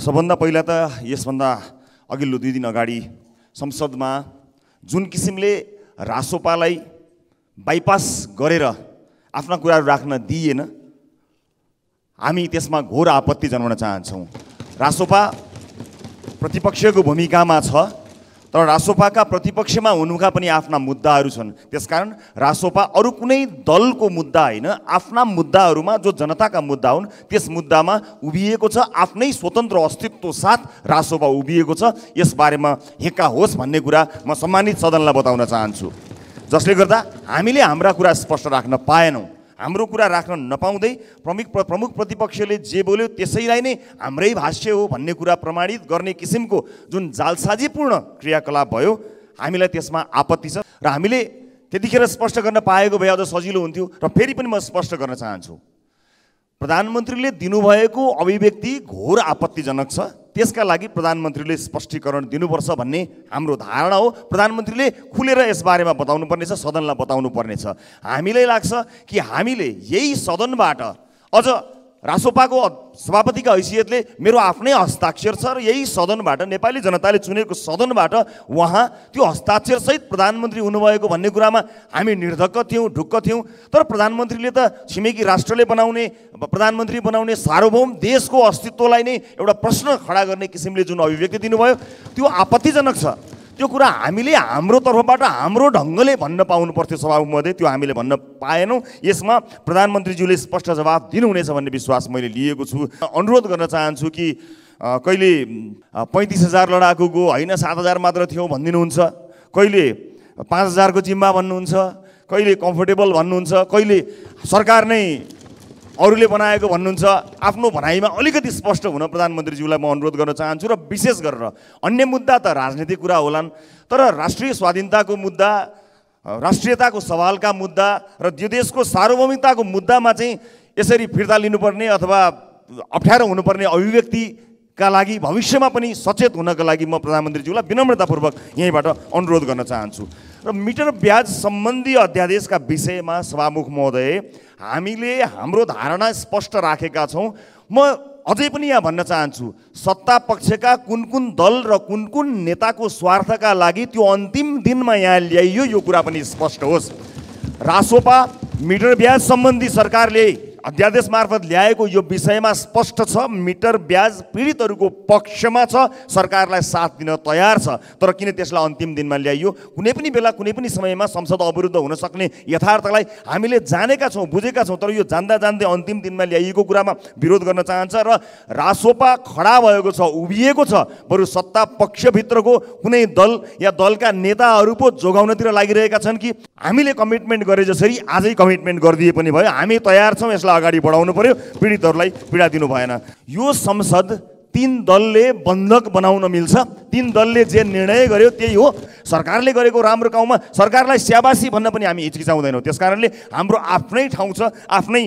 सबभन्दा पहिला त यसभन्दा अघिल्लो दुई दिन अगाडि संसदमा जुन किसिमले रासोपालाई बाइपास गरेर आफ्ना कुराहरू राख्न दिइएन हामी त्यसमा घोर आपत्ति जनाउन चाहन्छौँ रासोपा प्रतिपक्षको भूमिकामा छ तर रासोपाका प्रतिपक्षमा हुनुका पनि आफ्ना मुद्दाहरू छन् त्यसकारण रासोपा अरू कुनै दलको मुद्दा होइन आफ्ना मुद्दाहरूमा जो जनताका मुद्दा हुन् त्यस मुद्दामा उभिएको छ आफ्नै स्वतन्त्र अस्तित्व साथ रासोपा उभिएको छ यसबारेमा हेक्का होस् भन्ने कुरा म सम्मानित सदनलाई बताउन चाहन्छु जसले गर्दा हामीले हाम्रा कुरा स्पष्ट राख्न पाएनौँ हाम्रो कुरा राख्न नपाउँदै प्रमुख प्रमुख प्रतिपक्षले जे बोल्यो त्यसैलाई नै हाम्रै भाष्य हो भन्ने कुरा प्रमाणित गर्ने किसिमको जुन जालसाजीपूर्ण क्रियाकलाप भयो हामीलाई त्यसमा आपत्ति छ र हामीले त्यतिखेर स्पष्ट गर्न पाएको भए अझ सजिलो हुन्थ्यो र फेरि पनि म स्पष्ट गर्न चाहन्छु प्रधानमन्त्रीले दिनुभएको अभिव्यक्ति घोर आपत्तिजनक छ त्यसका लागि प्रधानमन्त्रीले स्पष्टीकरण दिनुपर्छ भन्ने हाम्रो धारणा हो प्रधानमन्त्रीले खुलेर यसबारेमा बताउनु पर्नेछ सदनलाई बताउनु पर्नेछ हामीलाई लाग्छ कि हामीले यही सदनबाट अझ रासोपाको सभापतिका हैसियतले मेरो आफ्नै हस्ताक्षर छ र यही सदनबाट नेपाली जनताले चुनेको सदनबाट उहाँ त्यो हस्ताक्षरसहित प्रधानमन्त्री हुनुभएको भन्ने कुरामा हामी निर्धक्क थियौँ ढुक्क थियौँ तर प्रधानमन्त्रीले त छिमेकी राष्ट्रले बनाउने प्रधानमन्त्री बनाउने सार्वभौम देशको अस्तित्वलाई नै एउटा प्रश्न खडा गर्ने किसिमले जुन अभिव्यक्ति दिनुभयो त्यो आपत्तिजनक छ त्यो कुरा हामीले हाम्रो तर्फबाट हाम्रो ढङ्गले भन्न पाउनु पर्थ्यो सभा महोदय त्यो हामीले भन्न पाएनौँ यसमा प्रधानमन्त्रीज्यूले स्पष्ट जवाब दिनुहुनेछ भन्ने विश्वास मैले लिएको छु अनुरोध गर्न चाहन्छु कि कहिले पैँतिस हजार लडाकुको होइन सात हजार मात्र थियौँ भनिदिनुहुन्छ कहिले पाँच हजारको जिम्मा भन्नुहुन्छ कहिले कम्फोर्टेबल भन्नुहुन्छ कहिले सरकार नै अरूले बनाएको भन्नुहुन्छ आफ्नो भनाइमा अलिकति स्पष्ट हुन प्रधानमन्त्रीज्यूलाई म अनुरोध गर्न चाहन्छु र विशेष गरेर अन्य मुद्दा त राजनीतिक कुरा होलान् तर राष्ट्रिय स्वाधीनताको मुद्दा राष्ट्रियताको सवालका मुद्दा र यो देशको सार्वभौमिकताको मुद्दामा चाहिँ यसरी फिर्ता लिनुपर्ने अथवा अप्ठ्यारो हुनुपर्ने अभिव्यक्तिका लागि भविष्यमा पनि सचेत हुनका लागि म प्रधानमन्त्रीज्यूलाई विनम्रतापूर्वक यहीँबाट अनुरोध गर्न चाहन्छु र मिटर ब्याज सम्बन्धी अध्यादेशका विषयमा सभामुख महोदय हामीले हाम्रो धारणा स्पष्ट राखेका छौँ म अझै पनि यहाँ भन्न चाहन्छु सत्ता पक्षका कुन कुन दल र कुन कुन नेताको स्वार्थका लागि त्यो अन्तिम दिनमा यहाँ ल्याइयो यो कुरा पनि स्पष्ट होस् रासोपा मिटर ब्याज सम्बन्धी सरकारले अध्यादेश मार्फत ल्याएको यो विषयमा स्पष्ट छ मिटर ब्याज पीडितहरूको पक्षमा छ सरकारलाई साथ दिन तयार छ तर किन त्यसलाई अन्तिम दिनमा ल्याइयो कुनै पनि बेला कुनै पनि समयमा संसद अवरुद्ध हुन सक्ने यथार्थलाई हामीले जानेका छौँ बुझेका छौँ तर यो जान्दा जान्दै अन्तिम दिनमा ल्याइएको कुरामा विरोध गर्न चाहन्छ र रासोपा खडा भएको छ उभिएको छ बरु सत्ता पक्षभित्रको कुनै दल या दलका नेताहरू पो जोगाउनतिर लागिरहेका छन् कि हामीले कमिटमेन्ट गरे जसरी आजै कमिटमेन्ट गरिदिए पनि भयो हामी तयार छौँ यसलाई अगाडि बढाउनु पर्यो पीडितहरूलाई पीडा दिनु भएन यो संसद तिन दलले बन्धक बनाउन मिल्छ तिन दलले जे निर्णय गर्यो त्यही हो सरकारले गरेको राम्रो काममा सरकारलाई स्याबासी भन्न पनि हामी हिचकिचाउँदैनौँ त्यस कारणले हाम्रो आफ्नै ठाउँ छ आफ्नै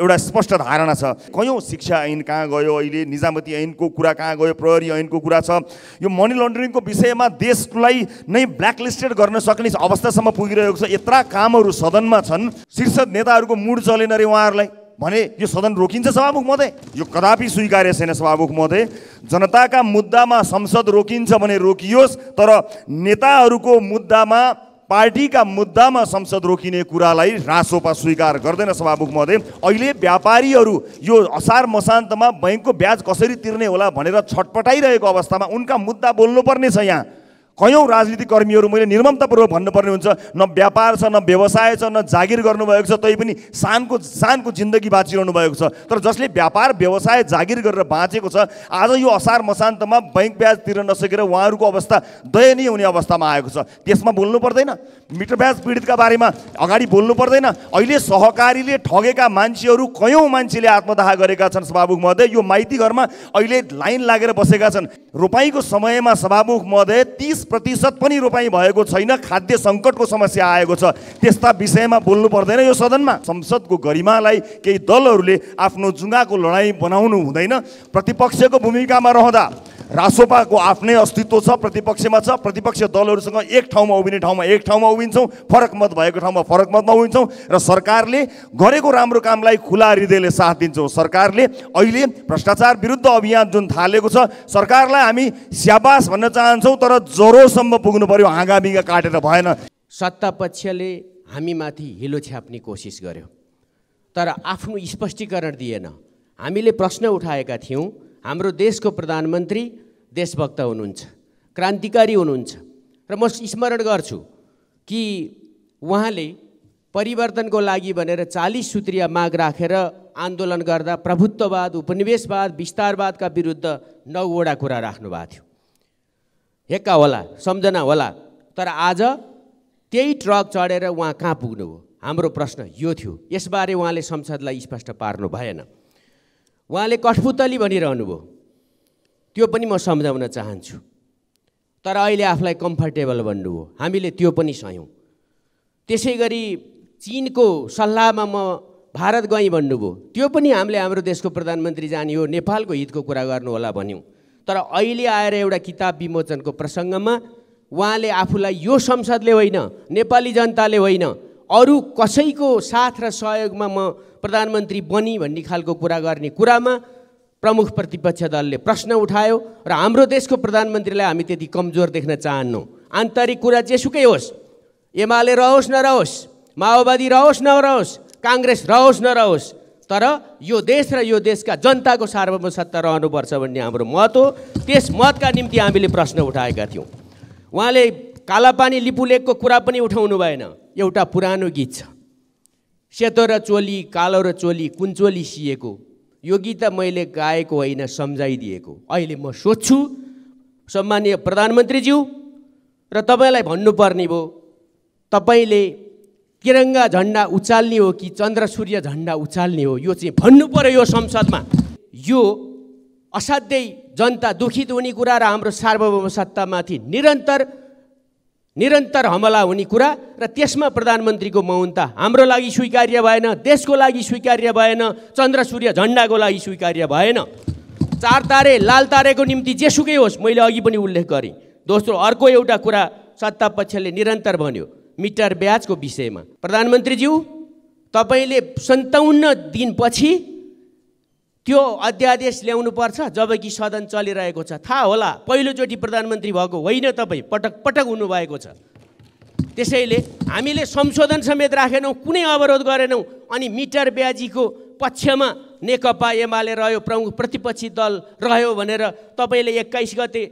एउटा स्पष्ट धारणा छ कयौँ शिक्षा ऐन कहाँ गयो अहिले निजामती ऐनको कुरा कहाँ गयो प्रहरी ऐनको कुरा छ यो मनी लन्ड्रिङको विषयमा देशलाई नै ब्ल्याकलिस्टेड गर्न सक्ने अवस्थासम्म पुगिरहेको छ यत्रा कामहरू सदनमा छन् शीर्ष नेताहरूको मुड चलेन अरे उहाँहरूलाई भने यो सदन रोकिन्छ सभामुख महोदय यो कदापि स्वीकार्य छैन सभामुख महोदय जनताका मुद्दामा संसद रोकिन्छ भने रोकियोस् तर नेताहरूको मुद्दामा पार्टीका मुद्दामा संसद रोकिने कुरालाई रासोपा स्वीकार गर्दैन सभामुख महोदय अहिले व्यापारीहरू यो असार मसान्तमा बैङ्कको ब्याज कसरी तिर्ने होला भनेर छटपटाइरहेको अवस्थामा उनका मुद्दा बोल्नुपर्ने छ यहाँ कयौँ राजनीतिक कर्मीहरू मैले निर्ममतापूर्वक भन्नुपर्ने हुन्छ न व्यापार छ न व्यवसाय छ न जागिर गर्नुभएको छ तै पनि सानको सानको जिन्दगी बाँचिरहनु भएको छ तर जसले व्यापार व्यवसाय जागिर गरेर बाँचेको छ आज यो असार मसान्तमा बैङ्क ब्याज तिर्न नसकेर उहाँहरूको अवस्था दयनीय हुने अवस्थामा आएको छ त्यसमा बोल्नु पर्दैन मिटर ब्याज पीडितका बारेमा अगाडि बोल्नु पर्दैन अहिले सहकारीले ठगेका मान्छेहरू कयौँ मान्छेले आत्मदाह गरेका छन् सभामुख महोदय यो माइती घरमा अहिले लाइन लागेर बसेका छन् रोपाईँको समयमा सभामुख महोदय तिस प्रतिशत पनि रोपाइँ भएको छैन खाद्य सङ्कटको समस्या आएको छ त्यस्ता विषयमा बोल्नु पर्दैन यो सदनमा संसदको गरिमालाई केही दलहरूले आफ्नो जुङ्गाको लडाइँ बनाउनु हुँदैन प्रतिपक्षको भूमिकामा रहँदा रासोपाको आफ्नै अस्तित्व छ प्रतिपक्षमा छ प्रतिपक्ष दलहरूसँग एक ठाउँमा उभिने ठाउँमा एक ठाउँमा उभिन्छौँ फरक मत भएको ठाउँमा फरक मतमा उभिन्छौँ र सरकारले गरेको राम्रो कामलाई खुला हृदयले साथ दिन्छौँ सरकारले अहिले भ्रष्टाचार विरुद्ध अभियान जुन थालेको छ सरकारलाई हामी स्याबास भन्न चाहन्छौँ तर ज्वरोसम्म पुग्नु पर्यो हाँगाबिगा काटेर भएन सत्ता पक्षले हामीमाथि हिलो छ्याप्ने कोसिस गर्यो तर आफ्नो स्पष्टीकरण दिएन हामीले प्रश्न उठाएका थियौँ हाम्रो देशको प्रधानमन्त्री देशभक्त हुनुहुन्छ क्रान्तिकारी हुनुहुन्छ र म स्मरण गर्छु कि उहाँले परिवर्तनको लागि भनेर चालिस सूत्रीय माग राखेर आन्दोलन गर्दा प्रभुत्ववाद उपनिवेशवाद विस्तारवादका विरुद्ध नौवटा कुरा राख्नुभएको थियो हेक्का होला सम्झना होला तर आज त्यही ट्रक चढेर उहाँ कहाँ पुग्नुभयो हाम्रो प्रश्न यो थियो यसबारे उहाँले संसदलाई स्पष्ट पार्नु भएन उहाँले कठपुतली भनिरहनुभयो त्यो पनि म सम्झाउन चाहन्छु तर अहिले आफूलाई कम्फर्टेबल भन्नु हो हामीले त्यो पनि सह्यौँ त्यसै गरी चिनको सल्लाहमा म भारत गएँ भन्नुभयो त्यो पनि हामीले हाम्रो देशको प्रधानमन्त्री जाने हो नेपालको हितको कुरा गर्नु होला भन्यौँ तर अहिले आएर एउटा किताब विमोचनको प्रसङ्गमा उहाँले आफूलाई यो संसदले होइन नेपाली जनताले होइन अरू कसैको साथ र सहयोगमा म प्रधानमन्त्री बनी भन्ने खालको कुरा गर्ने कुरामा प्रमुख प्रतिपक्ष दलले प्रश्न उठायो र हाम्रो देशको प्रधानमन्त्रीलाई हामी त्यति कमजोर देख्न चाहन्नौँ आन्तरिक कुरा जेसुकै होस् एमाले रहोस् नरहोस् माओवादी रहोस् नरहोस् काङ्ग्रेस रहोस् नरहोस् तर यो देश र यो देशका जनताको सार्वभौम सत्ता रहनुपर्छ भन्ने हाम्रो मत हो त्यस मतका निम्ति हामीले प्रश्न उठाएका थियौँ उहाँले कालापानी लिपुलेकको कुरा पनि उठाउनु भएन एउटा पुरानो गीत छ सेतो र चोली कालो र चोली कुन चोली सिएको यो गीत त मैले गाएको होइन सम्झाइदिएको अहिले म सोध्छु सम्मानीय प्रधानमन्त्रीज्यू र तपाईँलाई भन्नुपर्ने भयो तपाईँले तिरङ्गा झन्डा उचाल्ने हो कि चन्द्र सूर्य झन्डा उचाल्ने हो यो चाहिँ भन्नु पऱ्यो यो संसदमा यो असाध्यै जनता दुखित हुने कुरा र हाम्रो सार्वभौम सत्तामाथि निरन्तर निरन्तर हमला हुने कुरा र त्यसमा प्रधानमन्त्रीको मौनता हाम्रो लागि स्वीकार्य भएन देशको लागि स्वीकार्य भएन चन्द्र सूर्य झन्डाको लागि स्वीकार्य भएन चार तारे लाल तारेको निम्ति जेसुकै होस् मैले अघि पनि उल्लेख गरेँ दोस्रो अर्को एउटा कुरा सत्ता पक्षले निरन्तर भन्यो मिटर ब्याजको विषयमा प्रधानमन्त्रीज्यू तपाईँले सन्ताउन्न दिनपछि त्यो अध्यादेश ल्याउनुपर्छ जबकि सदन चलिरहेको छ थाहा होला पहिलोचोटि प्रधानमन्त्री भएको होइन तपाईँ पटक पटक हुनुभएको छ त्यसैले हामीले संशोधन समेत राखेनौँ कुनै अवरोध गरेनौँ अनि मिटर ब्याजीको पक्षमा नेकपा एमाले रह्यो प्रमुख प्रतिपक्षी दल रह्यो भनेर तपाईँले एक्काइस गते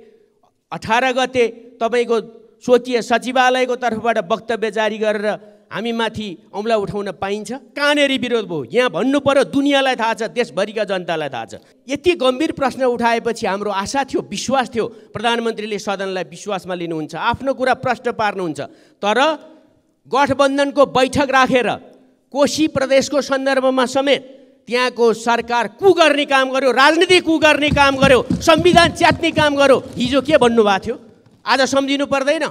अठार गते तपाईँको स्वकीय सचिवालयको तर्फबाट वक्तव्य जारी गरेर हामी माथि औँला उठाउन पाइन्छ कहाँनेरि विरोध भयो यहाँ भन्नु पऱ्यो दुनियाँलाई थाहा छ देशभरिका जनतालाई थाहा छ यति गम्भीर प्रश्न उठाएपछि हाम्रो आशा थियो विश्वास थियो प्रधानमन्त्रीले सदनलाई विश्वासमा लिनुहुन्छ आफ्नो कुरा प्रश्न पार्नुहुन्छ तर गठबन्धनको बैठक राखेर कोशी प्रदेशको सन्दर्भमा समेत त्यहाँको सरकार कु गर्ने काम गर्यो राजनीति कु गर्ने काम गर्यो संविधान च्यात्ने काम गर्यो हिजो के भन्नुभएको थियो आज सम्झिनु पर्दैन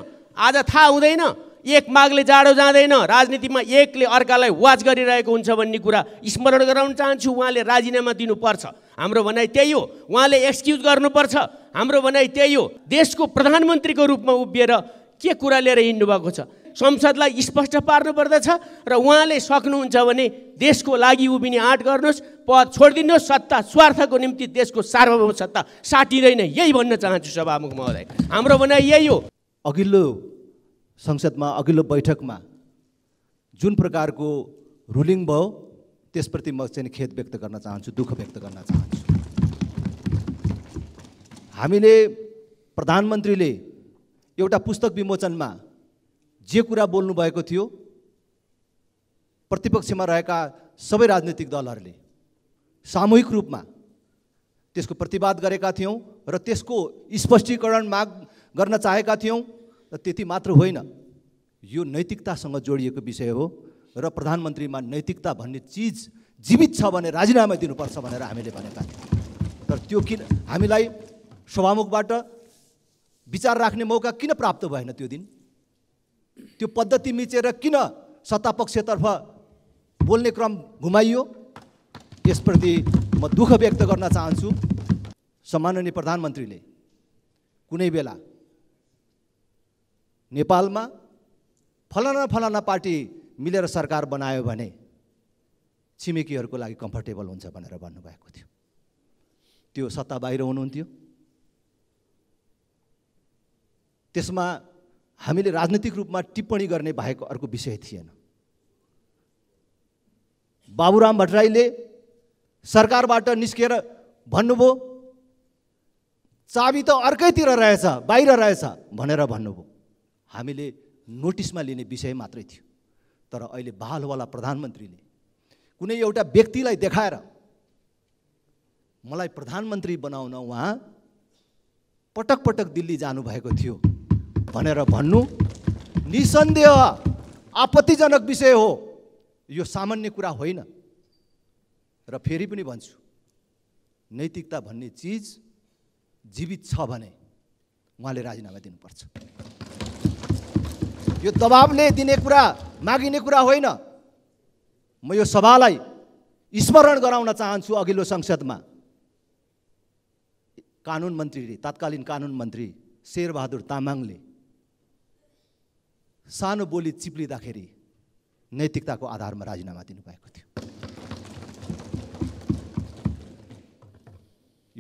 आज थाहा हुँदैन एक मागले जाडो जाँदैन राजनीतिमा एकले अर्कालाई वाच गरिरहेको हुन्छ भन्ने कुरा स्मरण गराउन चाहन्छु उहाँले राजीनामा दिनुपर्छ हाम्रो भनाइ त्यही हो उहाँले एक्सक्युज गर्नुपर्छ हाम्रो भनाइ त्यही हो देशको प्रधानमन्त्रीको रूपमा उभिएर के कुरा लिएर हिँड्नुभएको छ संसदलाई स्पष्ट पार्नुपर्दछ र उहाँले सक्नुहुन्छ भने देशको लागि उभिने आँट गर्नुहोस् पद छोडिदिनुहोस् सत्ता स्वार्थको निम्ति देशको सार्वभौम सत्ता साटिँदैन यही भन्न चाहन्छु सभामुख महोदय हाम्रो भनाइ यही हो अघिल्लो संसदमा अघिल्लो बैठकमा जुन प्रकारको रुलिङ भयो त्यसप्रति म चाहिँ खेद व्यक्त गर्न चाहन्छु दुःख व्यक्त गर्न चाहन्छु हामीले प्रधानमन्त्रीले एउटा पुस्तक विमोचनमा जे कुरा बोल्नुभएको थियो प्रतिपक्षमा रहेका सबै राजनीतिक दलहरूले सामूहिक रूपमा त्यसको प्रतिवाद गरेका थियौँ र त्यसको स्पष्टीकरण माग गर्न चाहेका थियौँ र त्यति मात्र होइन यो नैतिकतासँग जोडिएको विषय हो र प्रधानमन्त्रीमा नैतिकता भन्ने चिज जीवित छ भने राजीनामा दिनुपर्छ भनेर हामीले भनेका तर त्यो किन हामीलाई सभामुखबाट विचार राख्ने मौका किन प्राप्त भएन त्यो दिन त्यो पद्धति मिचेर किन सत्तापक्षतर्फ बोल्ने क्रम घुमाइयो यसप्रति म दुःख व्यक्त गर्न चाहन्छु सम्माननीय प्रधानमन्त्रीले कुनै बेला नेपालमा फलाना फलाना पार्टी मिलेर सरकार बनायो भने छिमेकीहरूको लागि कम्फर्टेबल हुन्छ भनेर भन्नुभएको थियो त्यो सत्ता बाहिर हुनुहुन्थ्यो त्यसमा हामीले राजनीतिक रूपमा टिप्पणी गर्ने बाहेक अर्को विषय थिएन बाबुराम भट्टराईले सरकारबाट निस्केर भन्नुभयो चाबी त अर्कैतिर रहेछ बाहिर रहेछ भनेर भन्नुभयो हामीले नोटिसमा लिने विषय मात्रै थियो तर अहिले बालवाला प्रधानमन्त्रीले कुनै एउटा व्यक्तिलाई देखाएर मलाई प्रधानमन्त्री बनाउन उहाँ पटक पटक दिल्ली जानुभएको थियो भनेर भन्नु निसन्देह आपत्तिजनक विषय हो यो सामान्य कुरा होइन र फेरि पनि भन्छु नैतिकता भन्ने चिज जीवित छ भने उहाँले राजीनामा दिनुपर्छ यो दबाबले दिने कुरा मागिने कुरा होइन म यो सभालाई स्मरण गराउन चाहन्छु अघिल्लो संसदमा कानुन मन्त्रीले तत्कालीन कानुन मन्त्री शेरबहादुर तामाङले सानो बोली चिप्लिँदाखेरि नैतिकताको आधारमा राजीनामा दिनुभएको थियो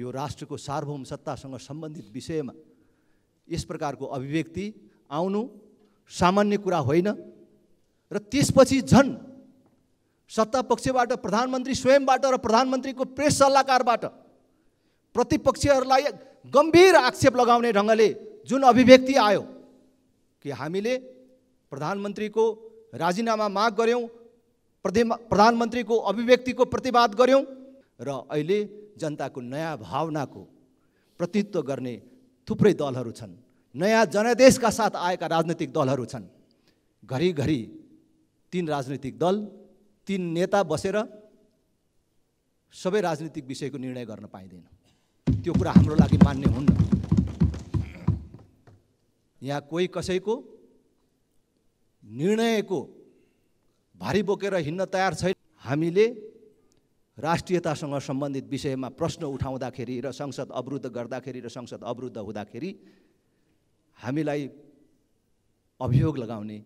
यो राष्ट्रको सार्वभौम सत्तासँग सम्बन्धित विषयमा यस प्रकारको अभिव्यक्ति आउनु सामान्य कुरा होइन र त्यसपछि झन् सत्ता पक्षबाट प्रधानमन्त्री स्वयंबाट र प्रधानमन्त्रीको प्रेस सल्लाहकारबाट प्रतिपक्षहरूलाई गम्भीर आक्षेप लगाउने ढङ्गले जुन अभिव्यक्ति आयो कि हामीले प्रधानमन्त्रीको राजीनामा माग गऱ्यौँ प्रधानमन्त्रीको अभिव्यक्तिको प्रतिवाद गऱ्यौँ र अहिले जनताको नयाँ भावनाको प्रतित्व गर्ने थुप्रै दलहरू छन् नयाँ जनादेशका साथ आएका राजनैतिक दलहरू छन् घरिघरि तिन राजनैतिक दल तिन नेता बसेर सबै राजनीतिक विषयको निर्णय गर्न पाइँदैन त्यो कुरा हाम्रो लागि मान्य हुन्न यहाँ कोही कसैको निर्णयको भारी बोकेर हिँड्न तयार छैन हामीले राष्ट्रियतासँग सम्बन्धित विषयमा प्रश्न उठाउँदाखेरि र संसद अवरुद्ध गर्दाखेरि र संसद अवरुद्ध हुँदाखेरि हामीलाई अभियोग लगाउने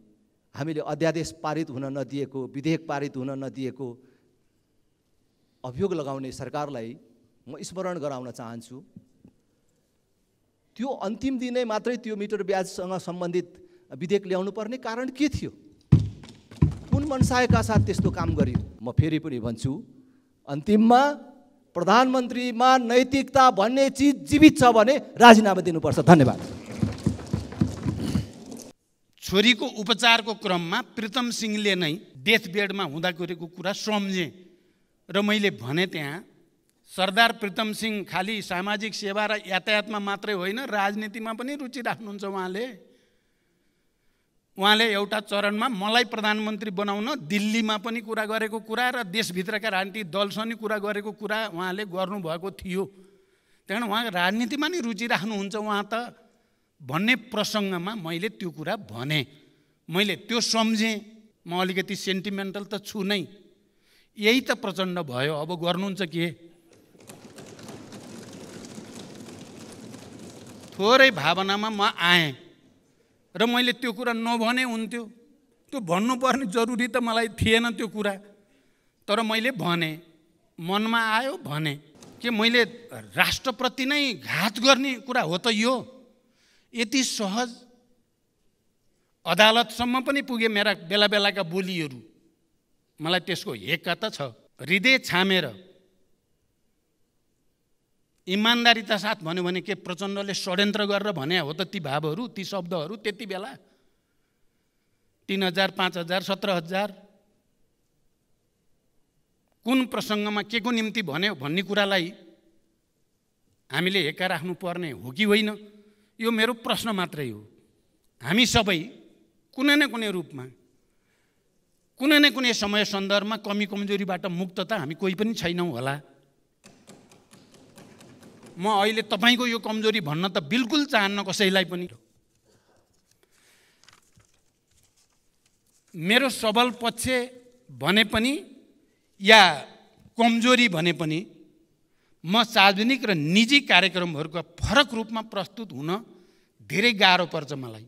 हामीले अध्यादेश पारित हुन नदिएको विधेयक पारित हुन नदिएको अभियोग लगाउने सरकारलाई म स्मरण गराउन चाहन्छु त्यो अन्तिम दिनै मात्रै त्यो मिटर ब्याजसँग सम्बन्धित विधेयक ल्याउनु पर्ने कारण के थियो कुन मनसायका साथ त्यस्तो काम गरियो म फेरि पनि भन्छु अन्तिममा प्रधानमन्त्रीमा नैतिकता भन्ने चिज जीवित छ भने राजीनामा दिनुपर्छ धन्यवाद छोरीको उपचारको क्रममा प्रितम सिंहले नै डेथ बेडमा हुँदा गरेको कुरा सम्झेँ र मैले भने त्यहाँ सरदार प्रितम सिंह खालि सामाजिक सेवा र यातायातमा मात्रै होइन राजनीतिमा पनि रुचि राख्नुहुन्छ उहाँले उहाँले एउटा चरणमा मलाई प्रधानमन्त्री बनाउन दिल्लीमा पनि कुरा गरेको कुरा र देशभित्रका राजनीतिक दलसँग कुरा गरेको कुरा उहाँले गर्नुभएको थियो त्यहाँबाट उहाँ राजनीतिमा नि रुचि राख्नुहुन्छ उहाँ त भन्ने प्रसङ्गमा मैले त्यो कुरा भने मैले त्यो सम्झेँ म अलिकति सेन्टिमेन्टल त छु नै यही त प्रचण्ड भयो अब गर्नुहुन्छ के थोरै भावनामा म आएँ र मैले त्यो कुरा नभने हुन्थ्यो त्यो भन्नुपर्ने जरुरी त मलाई थिएन त्यो कुरा तर मैले भने मनमा आयो भने के मैले राष्ट्रप्रति नै घात गर्ने कुरा हो त यो यति सहज अदालतसम्म पनि पुगे मेरा बेला बेलाका बोलीहरू मलाई त्यसको हेक्का त छ हृदय छामेर इमान्दारीता साथ भन्यो भने के प्रचण्डले षड्यन्त्र गरेर भने हो त ती भावहरू ती शब्दहरू त्यति बेला तिन हजार पाँच हजार सत्र हजार कुन प्रसङ्गमा के को निम्ति भन्यो भन्ने कुरालाई हामीले हेक्का राख्नुपर्ने हो कि होइन यो मेरो प्रश्न मात्रै हो हामी सबै कुनै न कुनै रूपमा कुनै न कुनै समय सन्दर्भमा कमी कमजोरीबाट मुक्त त हामी कोही पनि छैनौँ होला म अहिले तपाईँको यो कमजोरी भन्न त बिल्कुल चाहन्न कसैलाई पनि मेरो सबल पक्ष भने पनि या कमजोरी भने पनि म सार्वजनिक र निजी कार्यक्रमहरूका फरक रूपमा प्रस्तुत हुन धेरै गाह्रो पर्छ मलाई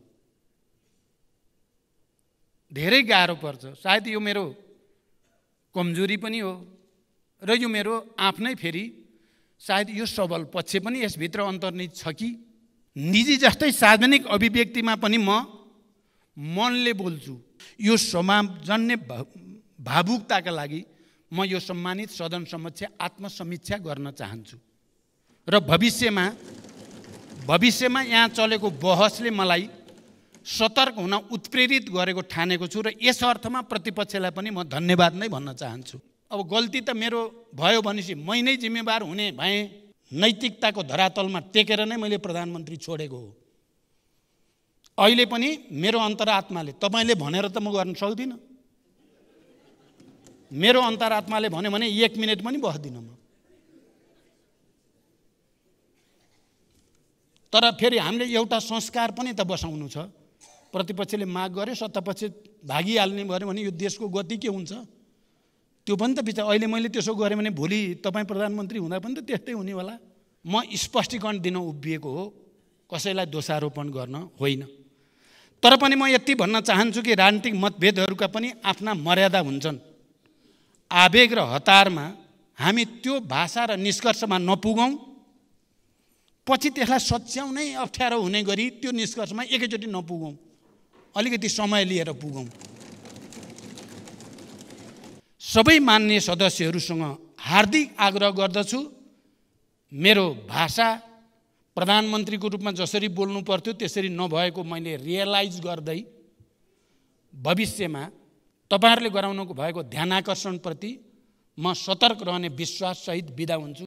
धेरै गाह्रो पर्छ सायद यो मेरो कमजोरी पनि हो र यो मेरो आफ्नै फेरि सायद यो सबल पक्ष पनि यसभित्र अन्तर्निहित छ कि निजी जस्तै सार्वजनिक अभिव्यक्तिमा पनि म मनले बोल्छु यो समाजन्य भावुकताका लागि म यो सम्मानित सदन समक्ष आत्मसमीक्षा गर्न चाहन्छु र भविष्यमा भविष्यमा यहाँ चलेको बहसले मलाई सतर्क हुन उत्प्रेरित गरेको ठानेको छु र यस अर्थमा प्रतिपक्षलाई पनि म धन्यवाद नै भन्न चाहन्छु अब गल्ती त मेरो भयो भनेपछि मै नै जिम्मेवार हुने भएँ नैतिकताको धरातलमा टेकेर नै मैले प्रधानमन्त्री छोडेको हो अहिले पनि मेरो अन्तरात्माले तपाईँले भनेर त म गर्न सक्दिनँ मेरो अन्तरात्माले भन्यो भने एक मिनट पनि बस्दिनँ म तर फेरि हामीले एउटा संस्कार पनि त बसाउनु छ प्रतिपक्षले माग गर्यो सत्तापक्ष भागिहाल्ने गर्यो भने यो देशको गति के हुन्छ त्यो पनि त विचार अहिले मैले त्यसो गरेँ भने भोलि तपाईँ प्रधानमन्त्री हुँदा पनि त त्यस्तै हुने होला म स्पष्टीकरण दिन उभिएको हो कसैलाई दोषारोपण गर्न होइन तर पनि म यति भन्न चाहन्छु कि राजनीतिक मतभेदहरूका पनि आफ्ना मर्यादा हुन्छन् आवेग र हतारमा हामी त्यो भाषा र निष्कर्षमा नपुगौँ पछि त्यसलाई सच्याउनै अप्ठ्यारो हुने गरी त्यो निष्कर्षमा एकैचोटि नपुगौँ अलिकति समय लिएर पुगौँ सबै मान्ने सदस्यहरूसँग हार्दिक आग्रह गर्दछु मेरो भाषा प्रधानमन्त्रीको रूपमा जसरी बोल्नु पर्थ्यो त्यसरी नभएको मैले रियलाइज गर्दै भविष्यमा तपाईँहरूले गराउनु भएको ध्यान आकर्षणप्रति म सतर्क रहने विश्वाससहित बिदा हुन्छु